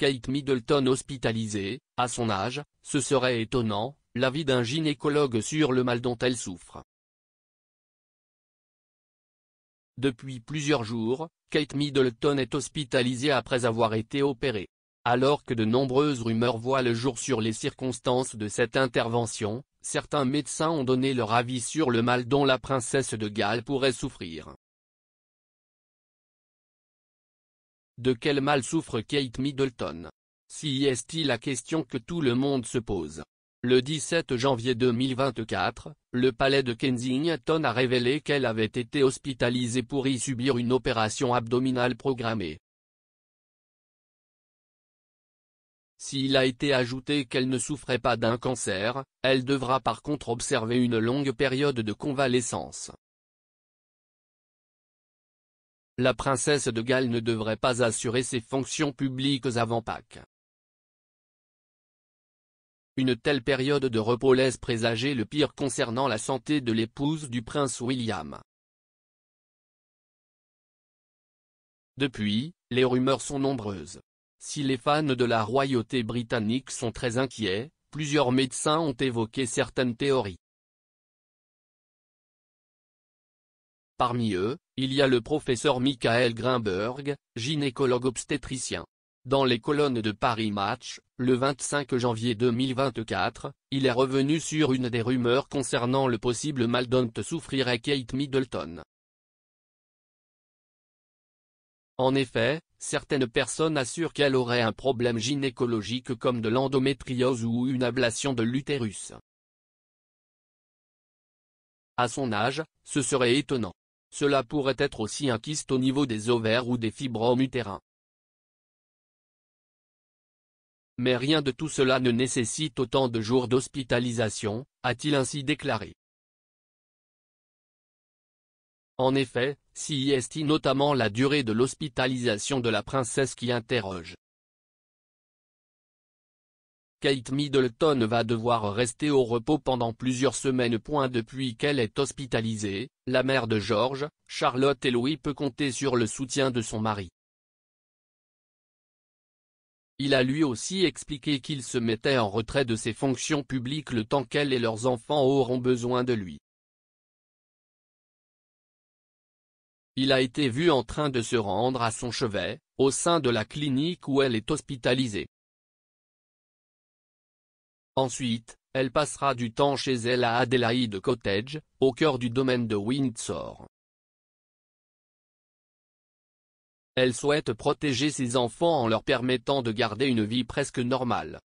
Kate Middleton hospitalisée, à son âge, ce serait étonnant, l'avis d'un gynécologue sur le mal dont elle souffre. Depuis plusieurs jours, Kate Middleton est hospitalisée après avoir été opérée. Alors que de nombreuses rumeurs voient le jour sur les circonstances de cette intervention, certains médecins ont donné leur avis sur le mal dont la princesse de Galles pourrait souffrir. De quel mal souffre Kate Middleton Si est-il la question que tout le monde se pose. Le 17 janvier 2024, le palais de Kensington a révélé qu'elle avait été hospitalisée pour y subir une opération abdominale programmée. S'il a été ajouté qu'elle ne souffrait pas d'un cancer, elle devra par contre observer une longue période de convalescence la princesse de Galles ne devrait pas assurer ses fonctions publiques avant Pâques. Une telle période de repos laisse présager le pire concernant la santé de l'épouse du prince William. Depuis, les rumeurs sont nombreuses. Si les fans de la royauté britannique sont très inquiets, plusieurs médecins ont évoqué certaines théories. Parmi eux, il y a le professeur Michael Grimberg, gynécologue obstétricien. Dans les colonnes de Paris Match, le 25 janvier 2024, il est revenu sur une des rumeurs concernant le possible mal dont souffrirait Kate Middleton. En effet, certaines personnes assurent qu'elle aurait un problème gynécologique comme de l'endométriose ou une ablation de l'utérus. À son âge, ce serait étonnant. Cela pourrait être aussi un kyste au niveau des ovaires ou des fibromes utérins. Mais rien de tout cela ne nécessite autant de jours d'hospitalisation, a-t-il ainsi déclaré. En effet, si est notamment la durée de l'hospitalisation de la princesse qui interroge. Kate Middleton va devoir rester au repos pendant plusieurs semaines. Depuis qu'elle est hospitalisée, la mère de George, Charlotte et Louis peut compter sur le soutien de son mari. Il a lui aussi expliqué qu'il se mettait en retrait de ses fonctions publiques le temps qu'elle et leurs enfants auront besoin de lui. Il a été vu en train de se rendre à son chevet, au sein de la clinique où elle est hospitalisée. Ensuite, elle passera du temps chez elle à Adelaide Cottage, au cœur du domaine de Windsor. Elle souhaite protéger ses enfants en leur permettant de garder une vie presque normale.